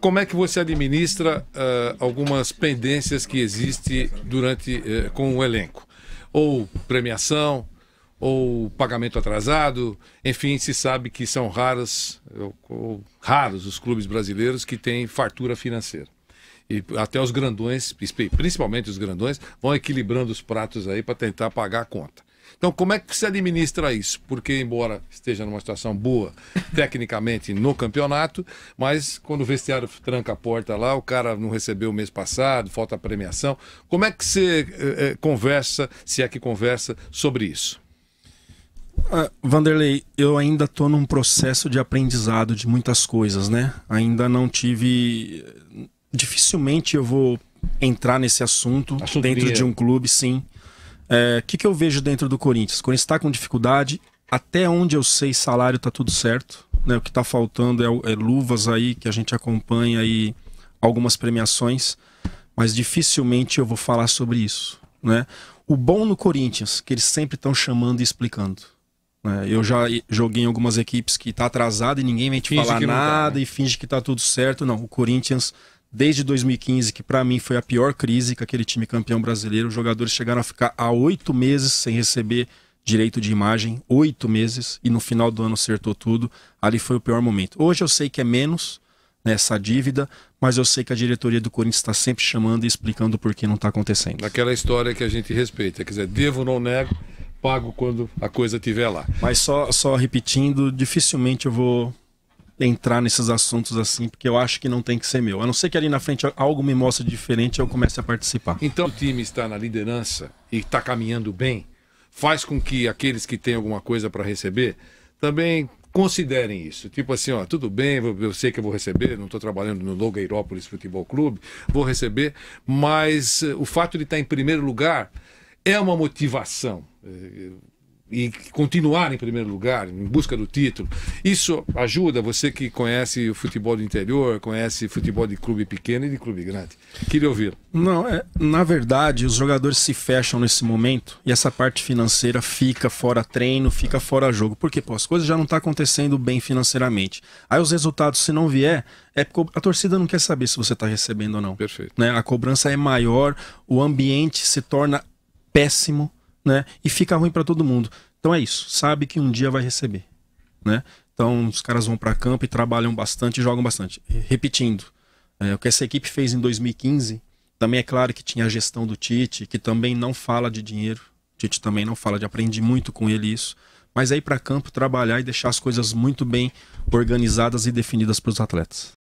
Como é que você administra uh, algumas pendências que existem durante uh, com o elenco? Ou premiação, ou pagamento atrasado, enfim, se sabe que são raras, ou, ou, raros os clubes brasileiros que têm fartura financeira. E até os grandões, principalmente os grandões, vão equilibrando os pratos aí para tentar pagar a conta. Então, como é que se administra isso? Porque, embora esteja numa situação boa, tecnicamente, no campeonato, mas quando o vestiário tranca a porta lá, o cara não recebeu o mês passado, falta premiação. Como é que você eh, eh, conversa, se é que conversa, sobre isso? Uh, Vanderlei, eu ainda estou num processo de aprendizado de muitas coisas, né? Ainda não tive. Dificilmente eu vou entrar nesse assunto, assunto dentro de um clube, sim é, que, que eu vejo dentro do Corinthians? O Corinthians está com dificuldade, até onde eu sei, salário está tudo certo. Né? O que está faltando é, é, luvas aí que a gente acompanha algumas premiações, mas dificilmente eu vou falar sobre isso. Né? O bom no Corinthians, que eles sempre estão chamando e explicando. Né? Eu já joguei em algumas equipes que está atrasado e ninguém vem te finge falar tá, nada tá, né? e finge que está tudo certo. Não, o Corinthians desde 2015, que para mim foi a pior crise que aquele time campeão brasileiro. Os jogadores chegaram a ficar há oito meses sem receber direito de imagem, oito meses, e no final do ano acertou tudo. Ali foi o pior momento. Hoje eu sei que é menos nessa né, essa dívida, mas eu sei que a diretoria do Corinthians está sempre chamando e explicando por que não está acontecendo. Naquela história que a gente respeita, quer dizer, devo não nego, pago quando a coisa estiver lá. Mas só, só repetindo, dificilmente eu vou entrar nesses assuntos assim, porque eu acho que não tem que ser meu. A não ser que ali na frente algo me mostre diferente, eu comece a participar. Então o time está na liderança e está caminhando bem, faz com que aqueles que têm alguma coisa para receber também considerem isso. Tipo assim, ó, tudo bem, eu sei que eu vou receber, não estou trabalhando no Logueirópolis Futebol Clube, vou receber, mas eh, o fato de estar tá em primeiro lugar é uma motivação. Eh, e continuar em primeiro lugar, em busca do título. Isso ajuda você que conhece o futebol do interior, conhece futebol de clube pequeno e de clube grande. Queria ouvir. Não, é, na verdade, os jogadores se fecham nesse momento e essa parte financeira fica fora treino, fica fora jogo. Porque pô, as coisas já não estão tá acontecendo bem financeiramente. Aí os resultados, se não vier, é a torcida não quer saber se você está recebendo ou não. Perfeito. Né? A cobrança é maior, o ambiente se torna péssimo né? E fica ruim para todo mundo. Então é isso. Sabe que um dia vai receber, né? Então os caras vão para campo e trabalham bastante, jogam bastante. Repetindo, é, o que essa equipe fez em 2015 também é claro que tinha a gestão do Tite, que também não fala de dinheiro. O Tite também não fala de aprendi muito com ele isso. Mas aí é para campo trabalhar e deixar as coisas muito bem organizadas e definidas para os atletas.